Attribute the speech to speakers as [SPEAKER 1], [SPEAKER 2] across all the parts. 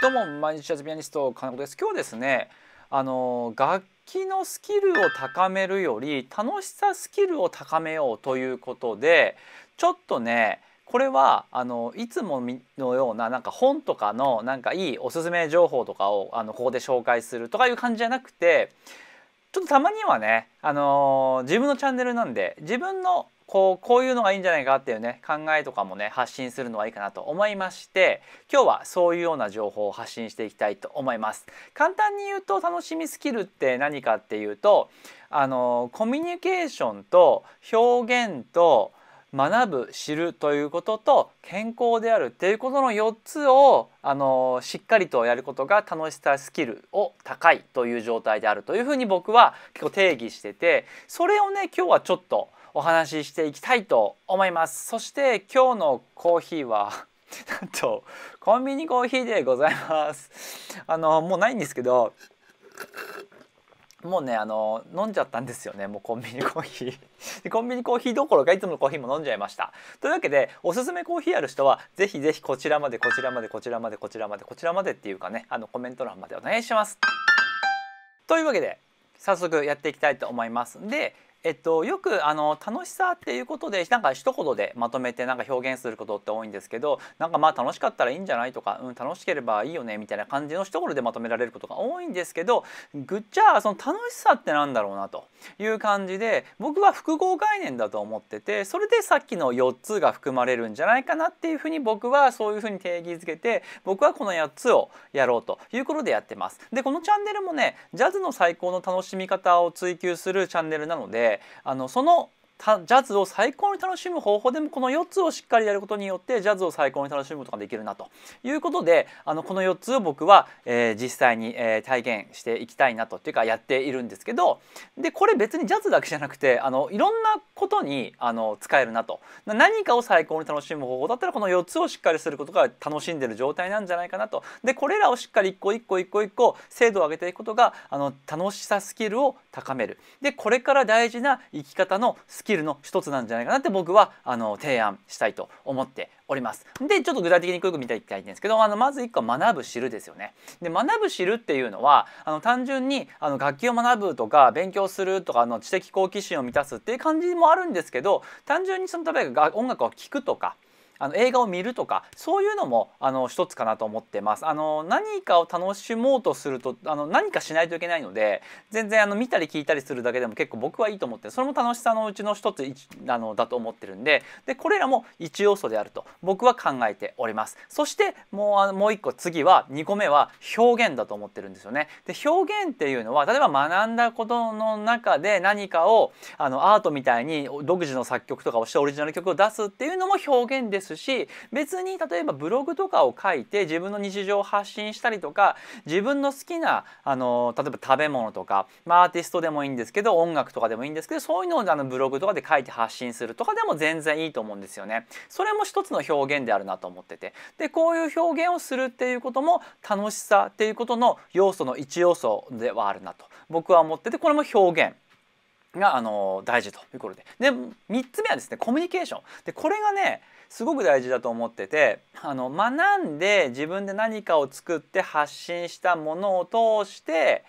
[SPEAKER 1] どうも毎日ジャズピアニスト金子です今日ですねあの楽器のスキルを高めるより楽しさスキルを高めようということでちょっとねこれはあのいつものようななんか本とかのなんかいいおすすめ情報とかをあのここで紹介するとかいう感じじゃなくてちょっとたまにはね、あのー、自分のチャンネルなんで自分のこうこういうのがいいんじゃないかっていうね考えとかもね発信するのはいいかなと思いまして今日はそういうような情報を発信していきたいと思います。簡単に言うと楽しみスキルって何かっていうとあのコミュニケーションと表現と学ぶ知るということと健康であるっていうことの4つをあのしっかりとやることが楽しさスキルを高いという状態であるというふうに僕は結構定義しててそれをね今日はちょっとお話ししていきたいと思いますそして今日のコーヒーは なんとコンビニコーヒーでございますあのもうないんですけどもうねあの飲んじゃったんですよねもうコンビニコーヒーでコンビニコーヒーどころかいつものコーヒーも飲んじゃいましたというわけでおすすめコーヒーある人は是非是非こちらまでこちらまでこちらまでこちらまでこちらまでっていうかねあのコメント欄までお願いしますというわけで早速やっていきたいと思いますでえっと、よくあの楽しさっていうことでなんか一言でまとめてなんか表現することって多いんですけどなんかまあ楽しかったらいいんじゃないとか、うん、楽しければいいよねみたいな感じの一言でまとめられることが多いんですけどぐっちゃその楽しさってなんだろうなという感じで僕は複合概念だと思っててそれでさっきの4つが含まれるんじゃないかなっていうふうに僕はそういうふうに定義づけて僕はこの8つをやろうということでやってます。でこのチャンネルもねジャズの最高の楽しみ方を追求するチャンネルなのでであのそのジャズを最高に楽しむ方法でもこの4つをしっかりやることによってジャズを最高に楽しむことができるなということであのこの4つを僕は、えー、実際に、えー、体現していきたいなとっていうかやっているんですけどでこれ別にジャズだけじゃなくてあのいろんなことにあの使えるなと何かを最高に楽しむ方法だったらこの4つをしっかりすることが楽しんでる状態なんじゃないかなとでこれらをしっかり一個一個一個一個精度を上げていくことがあの楽しさスキルを高めるでこれから大事な生き方のスキルキルの一つなんじゃないかなって僕はあの提案したいと思っております。でちょっと具体的によく見ていきたいんですけどあのまず1個は学ぶ知るですよね。で学ぶ知るっていうのはあの単純にあの楽器を学ぶとか勉強するとかあの知的好奇心を満たすっていう感じもあるんですけど単純にその例えば音楽を聴くとかあの映画を見るとかそういうのもあの一つかなと思ってます。あの何かを楽しもうとするとあの何かしないといけないので全然あの見たり聞いたりするだけでも結構僕はいいと思ってそれも楽しさのうちの一つあのだと思ってるんででこれらも一要素であると僕は考えております。そしてもうあのもう一個次は2個目は表現だと思ってるんですよね。で表現っていうのは例えば学んだことの中で何かをあのアートみたいに独自の作曲とかをしてオリジナル曲を出すっていうのも表現ですですし別に例えばブログとかを書いて自分の日常を発信したりとか自分の好きなあの例えば食べ物とか、まあ、アーティストでもいいんですけど音楽とかでもいいんですけどそういうのをあのブログとかで書いて発信するとかでも全然いいと思うんですよね。それも一つの表現であるなと思っててでこういう表現をするっていうことも楽しさっていうことの要素の一要素ではあるなと僕は思っててこれも表現があの大事ということでで3つ目はですねコミュニケーションでこれがねすごく大事だと思っててあの学んで自分で何かを作って発信したものを通して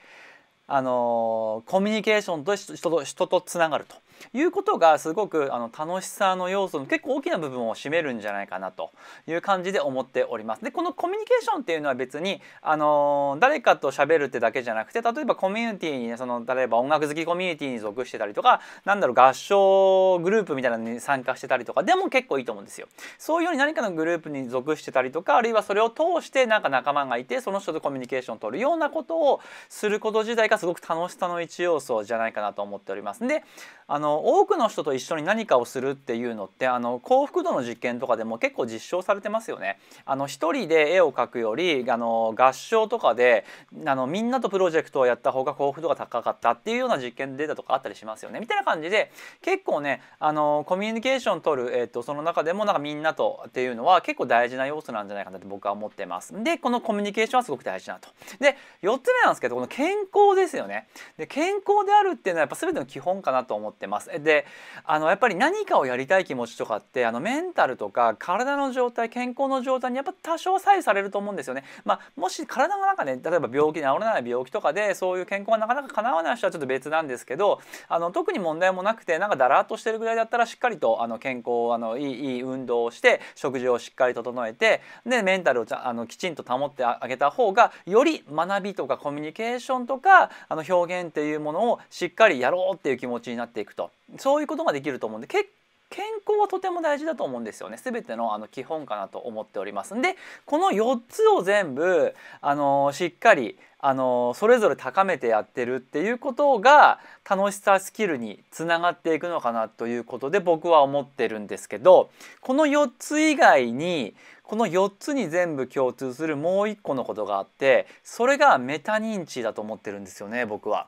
[SPEAKER 1] あのコミュニケーションと人と人とつながると。いうことがすごくあの楽しさの要素の結構大きな部分を占めるんじゃないかなという感じで思っております。でこのコミュニケーションっていうのは別にあの誰かと喋るってだけじゃなくて例えばコミュニティに、ね、その例えば音楽好きコミュニティに属してたりとかなんだろう合唱グループみたいなのに参加してたりとかでも結構いいと思うんですよ。そういうように何かのグループに属してたりとかあるいはそれを通してなんか仲間がいてその人とコミュニケーションを取るようなことをすること自体がすごく楽しさの一要素じゃないかなと思っております。であの多くの人と一緒に何かをするっていうのってあの幸福度の実験とかでも結構実証されてますよね。あの一人で絵を描くよりあの合唱とかであのみんなとプロジェクトをやった方が幸福度が高かったっていうような実験データとかあったりしますよねみたいな感じで結構ねあのコミュニケーション取る、えーと、とその中でもなんかみんなとっていうのは結構大事な要素なんじゃないかなって僕は思ってます。でこのコミュニケーションはすごく大事なと。で4つ目なんですけどこの健康ですよね。で健康であるっていうのはやっぱ全ての基本かなと思ってます。ますであのやっぱり何かをやりたい気持ちとかってあのメンタルとか体の状態健康の状態にやっぱ多少左右されると思うんですよね、まあ、もし体の中ね例えば病気治らない病気とかでそういう健康がなかなか叶わない人はちょっと別なんですけどあの特に問題もなくてなんかだらっとしてるぐらいだったらしっかりとあの健康あのいいいい運動をして食事をしっかり整えてでメンタルをあのきちんと保ってあげた方がより学びとかコミュニケーションとかあの表現っていうものをしっかりやろうっていう気持ちになっていくと。そういうことができると思うんで結健康はとても大事だと思うんですよね全てのあの基本かなと思っておりますんでこの4つを全部あのしっかりあのそれぞれ高めてやってるっていうことが楽しさスキルにつながっていくのかなということで僕は思ってるんですけどこの4つ以外にこの4つに全部共通するもう1個のことがあってそれがメタ認知だと思ってるんですよね僕は。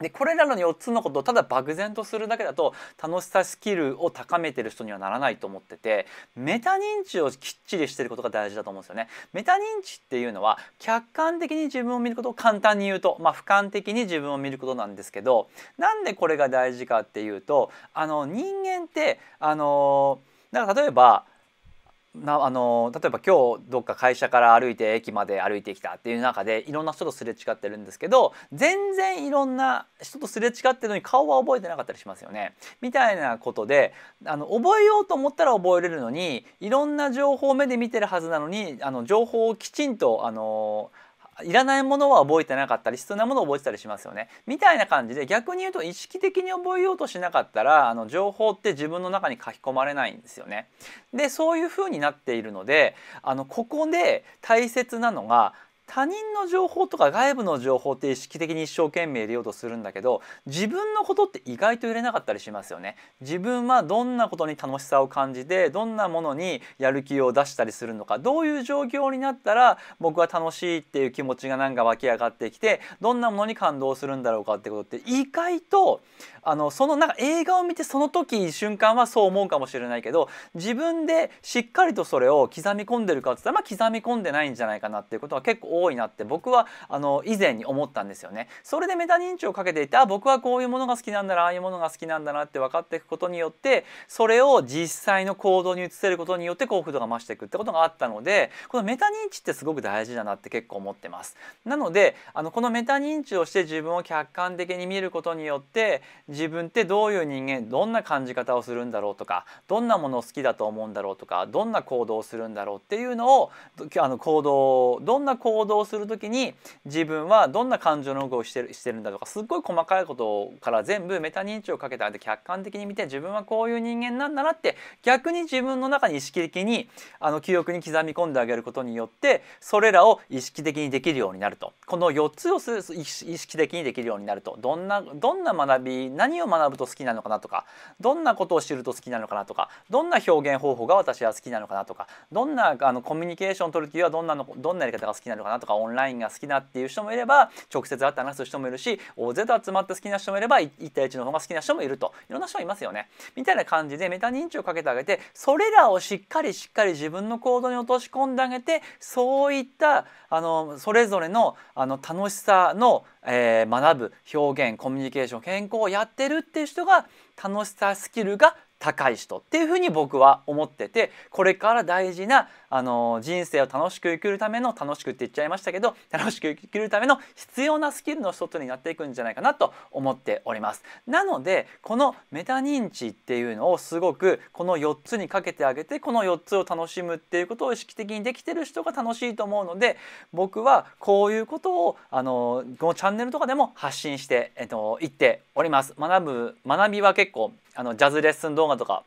[SPEAKER 1] でこれらの4つのことをただ漠然とするだけだと楽しさスキルを高めてる人にはならないと思っててメタ認知をきっちりしてることが大事だと思うんですよね。メタ認知っていうのは客観的に自分を見ることを簡単に言うと、まあ、俯瞰的に自分を見ることなんですけどなんでこれが大事かっていうとあの人間ってあのだから例えばなあの例えば今日どっか会社から歩いて駅まで歩いてきたっていう中でいろんな人とすれ違ってるんですけど全然いろんな人とすれ違ってるのに顔は覚えてなかったりしますよね。みたいなことであの覚えようと思ったら覚えれるのにいろんな情報を目で見てるはずなのにあの情報をきちんとあのいらないものは覚えてなかったり必要なものを覚えてたりしますよねみたいな感じで逆に言うと意識的に覚えようとしなかったらあの情報って自分の中に書き込まれないんですよね。でそういう風になっているのであのここで大切なのが他人の情報とか外部の情報って意識的に一生懸命入れようとするんだけど自分のことって意外と入れなかったりしますよね自分はどんなことに楽しさを感じてどんなものにやる気を出したりするのかどういう状況になったら僕は楽しいっていう気持ちがなんか湧き上がってきてどんなものに感動するんだろうかってことって意外とあのそのなんか映画を見てその時瞬間はそう思うかもしれないけど自分でしっかりとそれを刻み込んでるかって言ったらまあ刻み込んでないんじゃないかなっていうことは結構多いなって僕はあの以前に思ったんですよね。それでメタ認知をかけていてあ僕はこういうものが好きなんだなああいうものが好きなんだなって分かっていくことによってそれを実際の行動に移せることによって幸福度が増していくってことがあったのでこのメタ認知ってすごく大事だなって結構思ってます。なのであのこのメタ認知をして自分を客観的に見ることによって自分ってどういう人間どんな感じ方をするんだろうとかどんなものを好きだと思うんだろうとかどんな行動をするんだろうっていうのをあの行動どんな行動動する時に自分はどんな感情の動きをしてるしてるんだとかすっごい細かいことから全部メタ認知をかけてあえて客観的に見て自分はこういう人間なんだなって逆に自分の中に意識的にあの記憶に刻み込んであげることによってそれらを意識的にできるようになるとこの4つを意識的にできるようになるとどんなどんな学び何を学ぶと好きなのかなとかどんなことを知ると好きなのかなとかどんな表現方法が私は好きなのかなとかどんなあのコミュニケーションを取る時はどんなのどんなやり方が好きなのかなとかオンラインが好きだっていう人もいれば直接会って話す人もいるし大勢と集まって好きな人もいれば1対1の方が好きな人もいるといろんな人いますよね。みたいな感じでメタ認知をかけてあげてそれらをしっかりしっかり自分の行動に落とし込んであげてそういったあのそれぞれのあの楽しさの、えー、学ぶ表現コミュニケーション健康をやってるっていう人が楽しさスキルが高い人っていうふうに僕は思っててこれから大事なあの人生を楽しく生きるための楽しくって言っちゃいましたけど楽しく生きるための必要なスキルの一つになっていくんじゃないかなと思っております。なのでこのメタ認知っていうのをすごくこの4つにかけてあげてこの4つを楽しむっていうことを意識的にできてる人が楽しいと思うので僕はこういうことをあのこのチャンネルとかでも発信して、えっと、いっております。学ぶ学びは結構あのジャズレッスン動画とか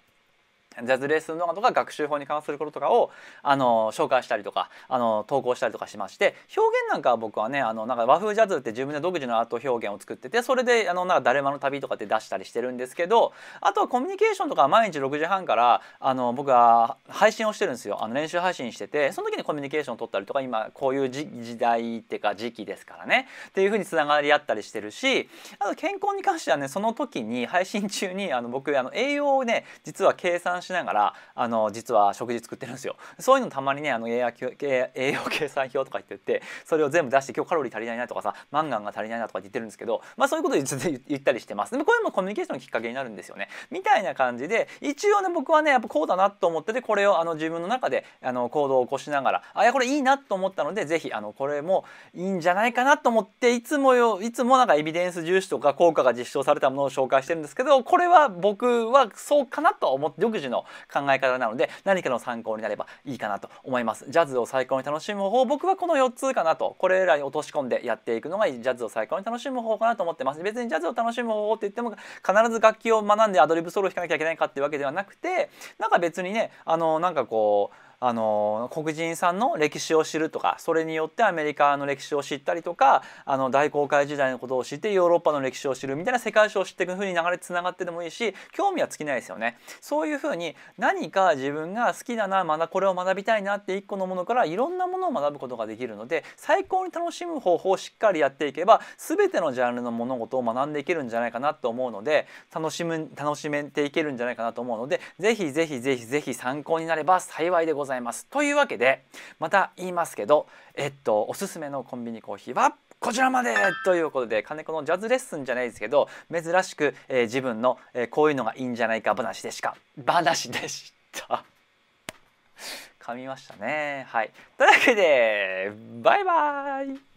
[SPEAKER 1] ジャズレッスン動画とか学習法に関することとかをあの紹介したりとかあの投稿したりとかしまして表現なんかは僕はねあのなんか和風ジャズって自分で独自のアート表現を作っててそれであのなんか「だるまの旅」とかって出したりしてるんですけどあとはコミュニケーションとか毎日6時半からあの僕は配信をしてるんですよあの練習配信しててその時にコミュニケーションを取ったりとか今こういう時代っていうか時期ですからねっていうふうにつながり合ったりしてるしあと健康に関してはねその時に配信中にあの僕あの栄養をね実は計算しながらあの実は食事作ってるんですよそういうのたまにねあの栄養栄養計算表とか言ってってそれを全部出して今日カロリー足りないなとかさマンガンが足りないなとか言ってるんですけど、まあ、そういうことで言ったりしてますでもこれもコミュニケーションのきっかけになるんですよねみたいな感じで一応ね僕はねやっぱこうだなと思っててこれをあの自分の中であの行動を起こしながらあいやこれいいなと思ったので是非あのこれもいいんじゃないかなと思っていつもよいつもなんかエビデンス重視とか効果が実証されたものを紹介してるんですけどこれは僕はそうかなと思って独自のの考え方なので何かの参考になればいいかなと思いますジャズを最高に楽しむ方法僕はこの4つかなとこれらに落とし込んでやっていくのがジャズを最高に楽しむ方法かなと思ってます別にジャズを楽しむ方法って言っても必ず楽器を学んでアドリブソロを弾かなきゃいけないかっていうわけではなくてなんか別にねあのなんかこうあの黒人さんの歴史を知るとかそれによってアメリカの歴史を知ったりとかあの大航海時代のことを知ってヨーロッパの歴史を知るみたいな世界史を知っていく風に流れつながってでもいいし興味は尽きないですよね。そういう風に何か自分が好きだなまだこれを学びたいなって一個のものからいろんなものを学ぶことができるので最高に楽しむ方法をしっかりやっていけば全てのジャンルの物事を学んでいけるんじゃないかなと思うので楽しむ楽しめていけるんじゃないかなと思うので是非是非是非是非参考になれば幸いでございます。ざいます。というわけでまた言いますけど、えっと、おすすめのコンビニコーヒーはこちらまでということで金子のジャズレッスンじゃないですけど珍しく、えー、自分の、えー、こういうのがいいんじゃないか話でしか話でした。噛みましたね。はい。というわけでバイバイ